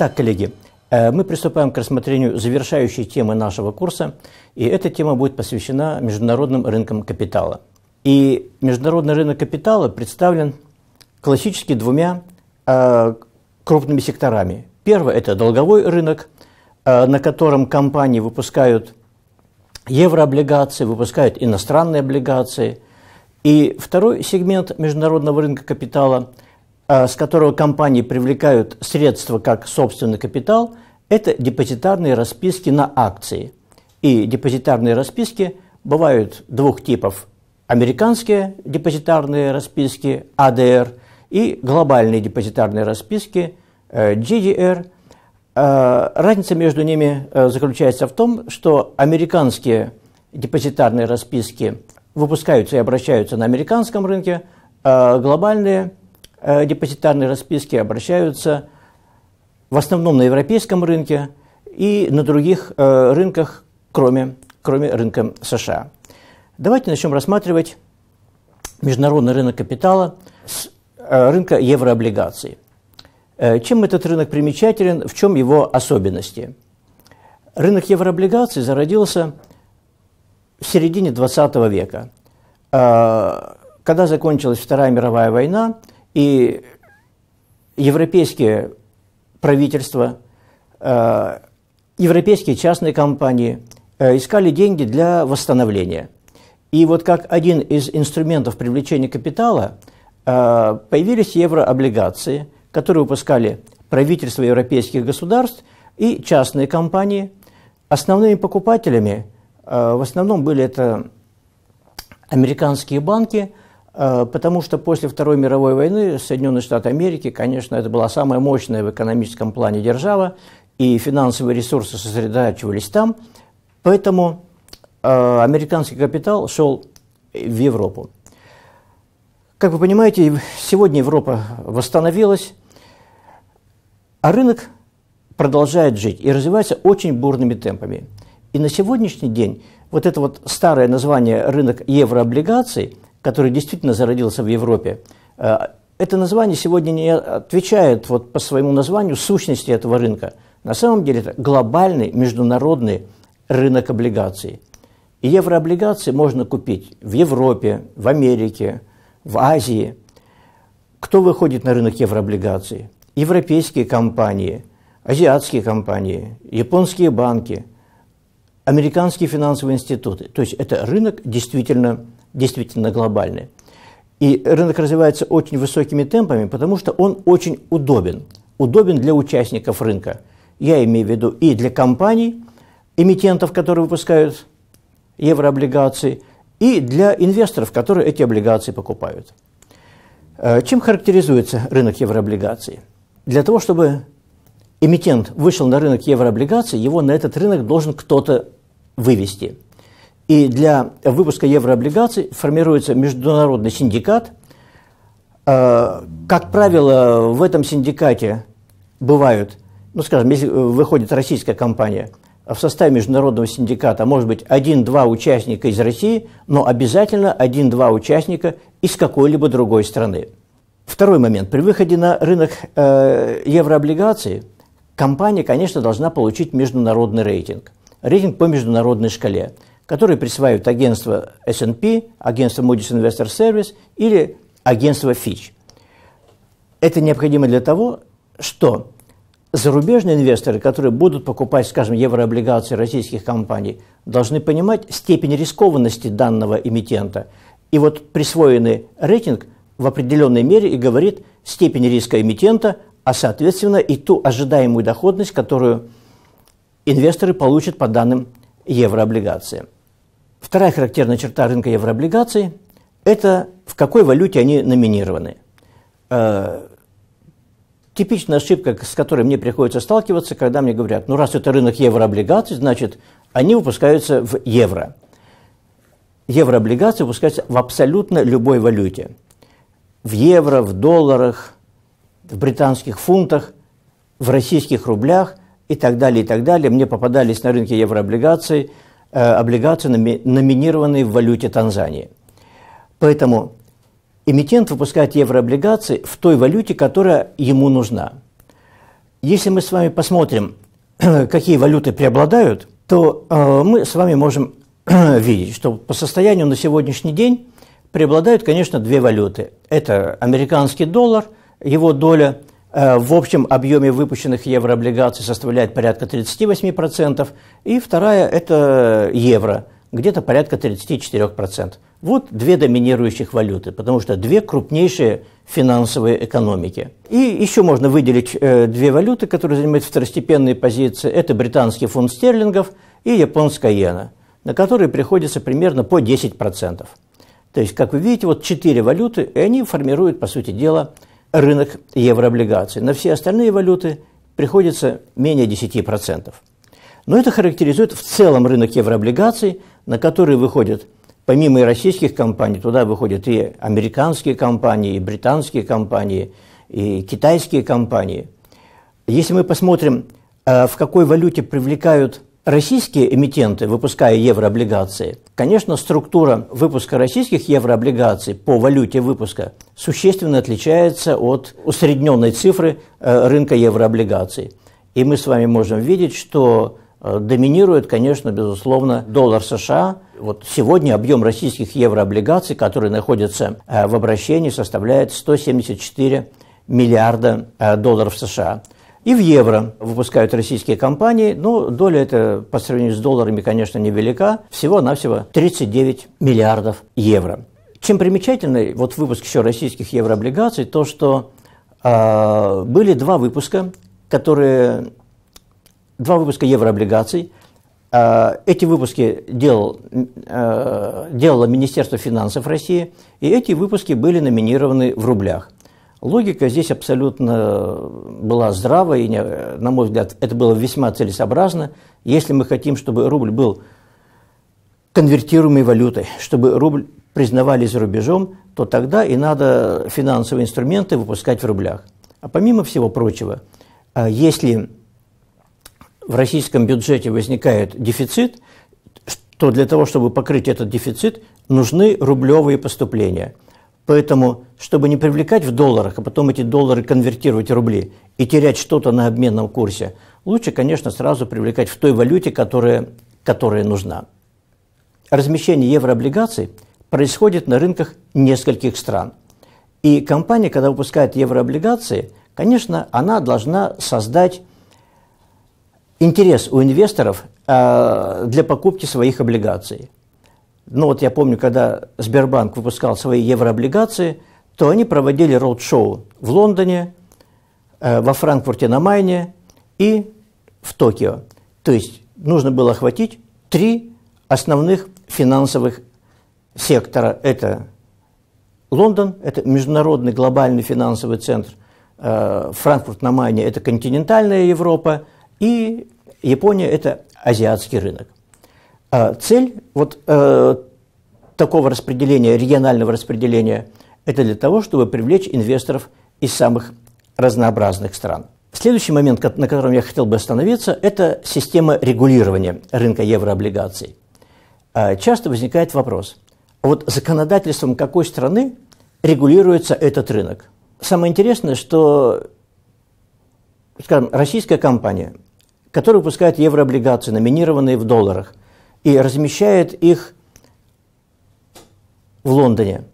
Так, коллеги, э, мы приступаем к рассмотрению завершающей темы нашего курса, и эта тема будет посвящена международным рынкам капитала. И международный рынок капитала представлен классически двумя э, крупными секторами. Первое – это долговой рынок, э, на котором компании выпускают еврооблигации, выпускают иностранные облигации. И второй сегмент международного рынка капитала – Э, с которого компании привлекают средства как собственный капитал, это депозитарные расписки на акции. И депозитарные расписки бывают двух типов. Американские депозитарные расписки ADR а и глобальные депозитарные расписки GDR. Э, э, разница между ними заключается в том, что американские депозитарные расписки выпускаются и обращаются на американском рынке, а глобальные Э, депозитарной расписки обращаются в основном на европейском рынке и на других э, рынках, кроме, кроме рынка США. Давайте начнем рассматривать международный рынок капитала с э, рынка еврооблигаций. Чем этот рынок примечателен, в чем его особенности? Рынок еврооблигаций зародился в середине 20 века. Когда закончилась Вторая мировая война, и европейские правительства, э, европейские частные компании э, искали деньги для восстановления. И вот как один из инструментов привлечения капитала э, появились еврооблигации, которые выпускали правительства европейских государств и частные компании. Основными покупателями в основном были это американские банки, Э, потому что после Второй мировой войны Соединенные Штаты Америки, конечно, это была самая мощная в экономическом плане держава, и финансовые ресурсы сосредотачивались там, поэтому э, американский капитал шел в Европу. Как вы понимаете, сегодня Европа восстановилась, а рынок продолжает жить и развивается очень бурными темпами. И на сегодняшний день вот это вот старое название рынок еврооблигаций – который действительно зародился в Европе, э, это название сегодня не отвечает вот по своему названию сущности этого рынка. На самом деле это глобальный международный рынок облигаций. И еврооблигации можно купить в Европе, в Америке, в Азии. Кто выходит на рынок еврооблигаций? Европейские компании, азиатские компании, японские банки, американские финансовые институты. То есть это рынок действительно действительно глобальные. И рынок развивается очень высокими темпами, потому что он очень удобен. Удобен для участников рынка. Я имею в виду и для компаний, эмитентов, которые выпускают еврооблигации, и для инвесторов, которые эти облигации покупают. Э, чем характеризуется рынок еврооблигаций? Для того, чтобы эмитент вышел на рынок еврооблигаций, его на этот рынок должен кто-то вывести – и для выпуска еврооблигаций формируется международный синдикат. Э, как правило, в этом синдикате бывают, ну, скажем, если выходит российская компания, в составе международного синдиката может быть один-два участника из России, но обязательно один-два участника из какой-либо другой страны. Второй момент. При выходе на рынок э, еврооблигаций компания, конечно, должна получить международный рейтинг. Рейтинг по международной шкале – которые присваивают агентство S&P, агентство Moody's Investor Service или агентство Fitch. Это необходимо для того, что зарубежные инвесторы, которые будут покупать, скажем, еврооблигации российских компаний, должны понимать степень рискованности данного эмитента. И вот присвоенный рейтинг в определенной мере и говорит степень риска эмитента, а соответственно и ту ожидаемую доходность, которую инвесторы получат по данным еврооблигациям. Вторая характерная черта рынка еврооблигаций – это в какой валюте они номинированы. Э, типичная ошибка, с которой мне приходится сталкиваться, когда мне говорят, ну раз это рынок еврооблигаций, значит, они выпускаются в евро. Еврооблигации выпускаются в абсолютно любой валюте. В евро, в долларах, в британских фунтах, в российских рублях и так далее, и так далее. Мне попадались на рынке еврооблигаций – Э, облигации, номинированные в валюте Танзании. Поэтому эмитент выпускает еврооблигации в той валюте, которая ему нужна. Если мы с вами посмотрим, какие валюты преобладают, то э, мы с вами можем видеть, что по состоянию на сегодняшний день преобладают, конечно, две валюты. Это американский доллар, его доля Э, в общем объеме выпущенных еврооблигаций составляет порядка 38%, и вторая – это евро, где-то порядка 34%. Вот две доминирующих валюты, потому что две крупнейшие финансовые экономики. И еще можно выделить э, две валюты, которые занимают второстепенные позиции. Это британский фунт стерлингов и японская иена, на которые приходится примерно по 10%. То есть, как вы видите, вот четыре валюты, и они формируют, по сути дела, рынок еврооблигаций. На все остальные валюты приходится менее 10%. Но это характеризует в целом рынок еврооблигаций, на который выходят, помимо и российских компаний, туда выходят и американские компании, и британские компании, и китайские компании. Если мы посмотрим, э, в какой валюте привлекают Российские эмитенты, выпуская еврооблигации, конечно, структура выпуска российских еврооблигаций по валюте выпуска существенно отличается от усредненной цифры э, рынка еврооблигаций. И мы с вами можем видеть, что э, доминирует, конечно, безусловно, доллар США. Вот сегодня объем российских еврооблигаций, которые находятся э, в обращении, составляет 174 миллиарда долларов США. И в евро выпускают российские компании, но ну, доля это по сравнению с долларами, конечно, невелика, всего-навсего 39 миллиардов евро. Чем примечательный вот выпуск еще российских еврооблигаций, то что э, были два выпуска, которые два выпуска еврооблигаций. Э, эти выпуски делал, э, делало Министерство финансов России, и эти выпуски были номинированы в рублях. Логика здесь абсолютно была здравая, и, на мой взгляд, это было весьма целесообразно. Если мы хотим, чтобы рубль был конвертируемой валютой, чтобы рубль признавали за рубежом, то тогда и надо финансовые инструменты выпускать в рублях. А помимо всего прочего, а если в российском бюджете возникает дефицит, то для того, чтобы покрыть этот дефицит, нужны рублевые поступления – Поэтому, чтобы не привлекать в долларах, а потом эти доллары конвертировать в рубли и терять что-то на обменном курсе, лучше, конечно, сразу привлекать в той валюте, которая, которая нужна. Размещение еврооблигаций происходит на рынках нескольких стран. И компания, когда выпускает еврооблигации, конечно, она должна создать интерес у инвесторов э, для покупки своих облигаций ну вот я помню, когда Сбербанк выпускал свои еврооблигации, то они проводили роуд-шоу в Лондоне, э, во Франкфурте на Майне и в Токио. То есть нужно было охватить три основных финансовых сектора. Это Лондон, это международный глобальный финансовый центр, э, Франкфурт на Майне – это континентальная Европа, и Япония – это азиатский рынок. А цель вот э, такого распределения, регионального распределения, это для того, чтобы привлечь инвесторов из самых разнообразных стран. Следующий момент, на котором я хотел бы остановиться, это система регулирования рынка еврооблигаций. А часто возникает вопрос, вот законодательством какой страны регулируется этот рынок? Самое интересное, что, скажем, российская компания, которая выпускает еврооблигации, номинированные в долларах – и размещает их в Лондоне.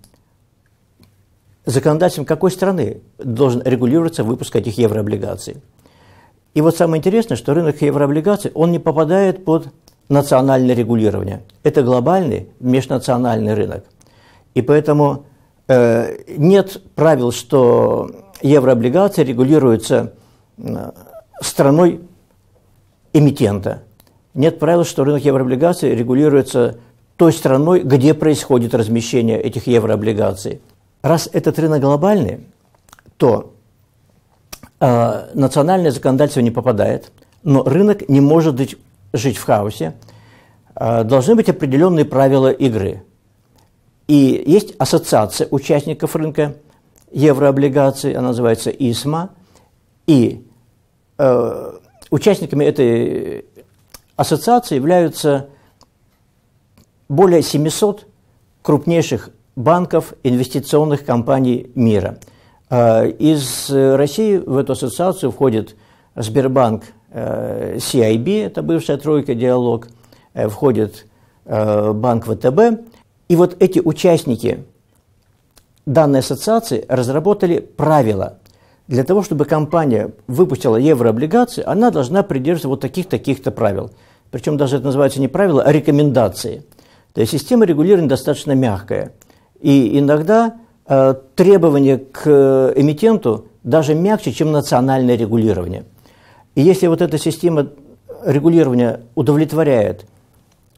Законодательством какой страны должен регулироваться выпуск этих еврооблигаций? И вот самое интересное, что рынок еврооблигаций, он не попадает под национальное регулирование. Это глобальный межнациональный рынок. И поэтому э, нет правил, что еврооблигации регулируются э, страной эмитента. Нет правила, что рынок еврооблигаций регулируется той страной, где происходит размещение этих еврооблигаций. Раз этот рынок глобальный, то э, национальное законодательство не попадает, но рынок не может быть жить в хаосе. Э, должны быть определенные правила игры. И есть ассоциация участников рынка еврооблигаций, она называется ИСМА, и э, участниками этой Ассоциации являются более 700 крупнейших банков, инвестиционных компаний мира. Э, из России в эту ассоциацию входит Сбербанк CIB, э, это бывшая тройка «Диалог», э, входит банк ВТБ. И вот эти участники данной ассоциации разработали правила – для того, чтобы компания выпустила еврооблигации, она должна придерживаться вот таких-таких-то правил. Причем даже это называется не правила, а рекомендации. То есть система регулирования достаточно мягкая. И иногда э, требования к э, эмитенту даже мягче, чем национальное регулирование. И если вот эта система регулирования удовлетворяет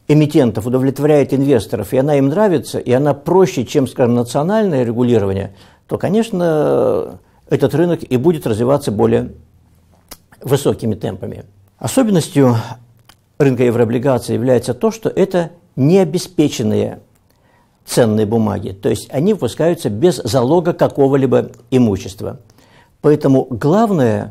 эмитентов, удовлетворяет инвесторов, и она им нравится, и она проще, чем, скажем, национальное регулирование, то, конечно, этот рынок и будет развиваться более высокими темпами. Особенностью рынка еврооблигаций является то, что это необеспеченные ценные бумаги, то есть они выпускаются без залога какого-либо имущества. Поэтому главный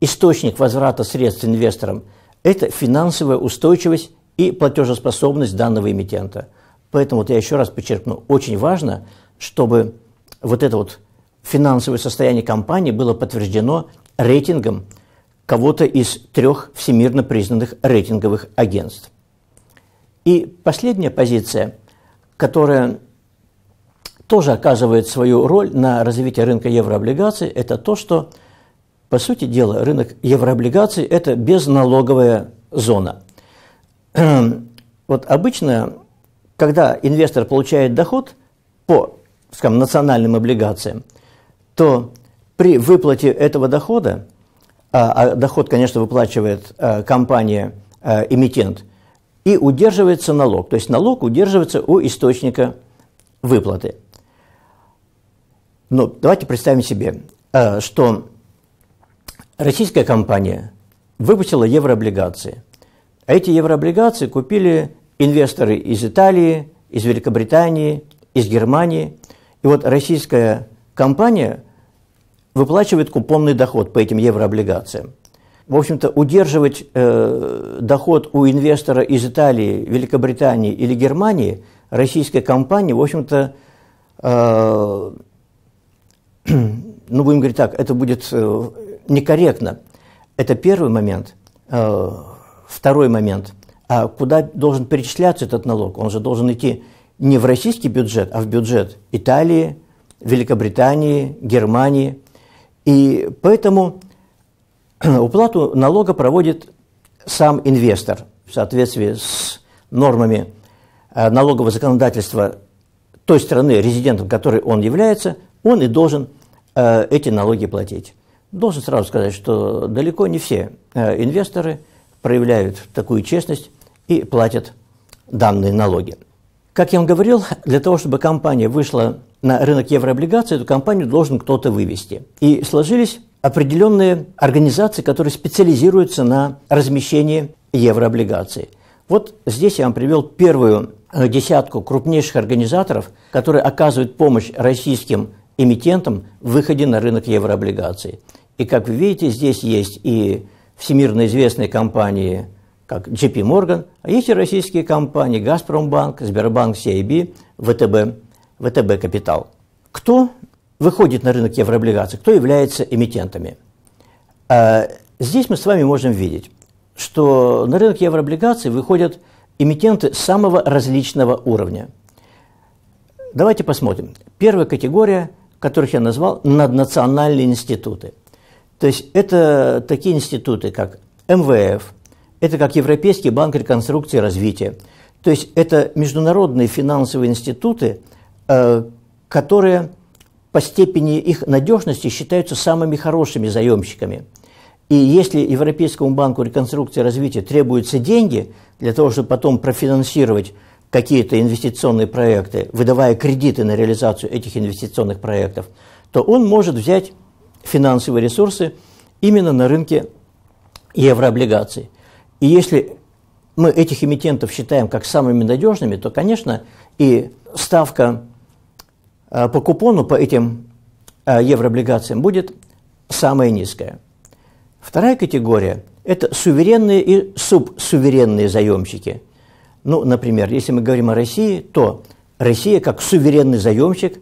источник возврата средств инвесторам – это финансовая устойчивость и платежеспособность данного эмитента. Поэтому вот я еще раз подчеркну, очень важно, чтобы вот эта вот финансовое состояние компании было подтверждено рейтингом кого-то из трех всемирно признанных рейтинговых агентств. И последняя позиция, которая тоже оказывает свою роль на развитие рынка еврооблигаций, это то, что, по сути дела, рынок еврооблигаций – это безналоговая зона. Вот обычно, когда инвестор получает доход по скажем, национальным облигациям, то при выплате этого дохода, а, а доход, конечно, выплачивает а, компания, а, эмитент, и удерживается налог. То есть налог удерживается у источника выплаты. Но ну, давайте представим себе, что российская компания выпустила еврооблигации. А эти еврооблигации купили инвесторы из Италии, из Великобритании, из Германии. И вот российская компания выплачивает купонный доход по этим еврооблигациям. В общем-то, удерживать э, доход у инвестора из Италии, Великобритании или Германии российской компании, в общем-то, э, ну, будем говорить так, это будет э, некорректно. Это первый момент. Э, второй момент. А куда должен перечисляться этот налог? Он же должен идти не в российский бюджет, а в бюджет Италии, Великобритании, Германии. И поэтому уплату налога проводит сам инвестор в соответствии с нормами э, налогового законодательства той страны, резидентом которой он является, он и должен э, эти налоги платить. Должен сразу сказать, что далеко не все э, инвесторы проявляют такую честность и платят данные налоги. Как я вам говорил, для того, чтобы компания вышла на рынок еврооблигаций эту компанию должен кто-то вывести. И сложились определенные организации, которые специализируются на размещении еврооблигаций. Вот здесь я вам привел первую э, десятку крупнейших организаторов, которые оказывают помощь российским эмитентам в выходе на рынок еврооблигаций. И как вы видите, здесь есть и всемирно известные компании, как JP Morgan, а есть и российские компании «Газпромбанк», «Сбербанк», «CIB», «ВТБ». ВТБ «Капитал». Кто выходит на рынок еврооблигаций, кто является эмитентами? Э, здесь мы с вами можем видеть, что на рынок еврооблигаций выходят эмитенты самого различного уровня. Давайте посмотрим. Первая категория, которых я назвал, наднациональные институты. То есть это такие институты, как МВФ, это как Европейский банк реконструкции и развития. То есть это международные финансовые институты – Э, которые по степени их надежности считаются самыми хорошими заемщиками. И если Европейскому банку реконструкции и развития требуются деньги для того, чтобы потом профинансировать какие-то инвестиционные проекты, выдавая кредиты на реализацию этих инвестиционных проектов, то он может взять финансовые ресурсы именно на рынке еврооблигаций. И если мы этих эмитентов считаем как самыми надежными, то, конечно, и ставка Э, по купону, по этим э, еврооблигациям будет самая низкая. Вторая категория – это суверенные и субсуверенные заемщики. Ну, например, если мы говорим о России, то Россия как суверенный заемщик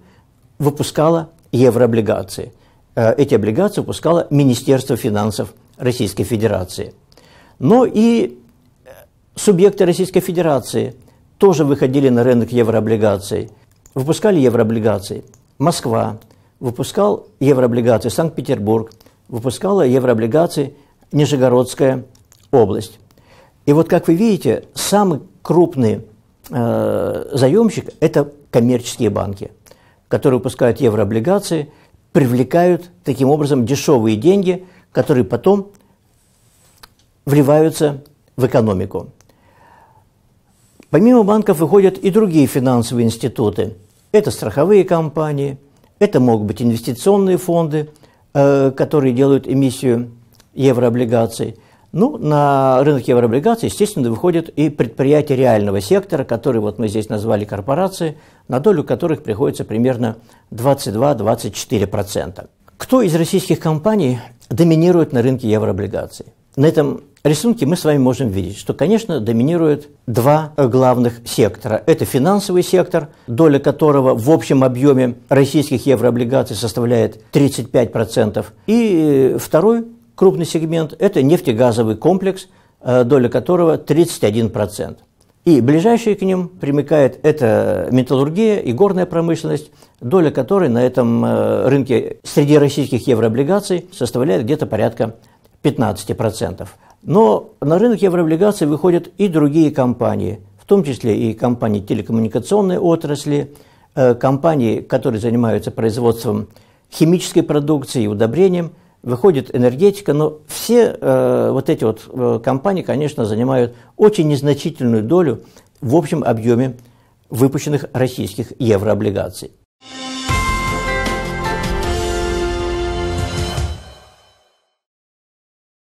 выпускала еврооблигации. Э, эти облигации выпускало Министерство финансов Российской Федерации. Но и субъекты Российской Федерации тоже выходили на рынок еврооблигаций – выпускали еврооблигации. Москва выпускал еврооблигации, Санкт-Петербург выпускала еврооблигации Нижегородская область. И вот, как вы видите, самый крупный э, заемщик – это коммерческие банки, которые выпускают еврооблигации, привлекают таким образом дешевые деньги, которые потом вливаются в экономику. Помимо банков выходят и другие финансовые институты – это страховые компании, это могут быть инвестиционные фонды, э, которые делают эмиссию еврооблигаций. Ну, на рынок еврооблигаций, естественно, выходят и предприятия реального сектора, которые вот мы здесь назвали корпорации, на долю которых приходится примерно 22-24%. Кто из российских компаний доминирует на рынке еврооблигаций? На этом рисунке мы с вами можем видеть, что, конечно, доминируют два главных сектора. Это финансовый сектор, доля которого в общем объеме российских еврооблигаций составляет 35%. И э, второй крупный сегмент – это нефтегазовый комплекс, э, доля которого 31%. И ближайшие к ним примыкает это металлургия и горная промышленность, доля которой на этом э, рынке среди российских еврооблигаций составляет где-то порядка 15%. Но на рынок еврооблигаций выходят и другие компании, в том числе и компании телекоммуникационной отрасли, э, компании, которые занимаются производством химической продукции и удобрением, выходит энергетика, но все э, вот эти вот э, компании, конечно, занимают очень незначительную долю в общем объеме выпущенных российских еврооблигаций.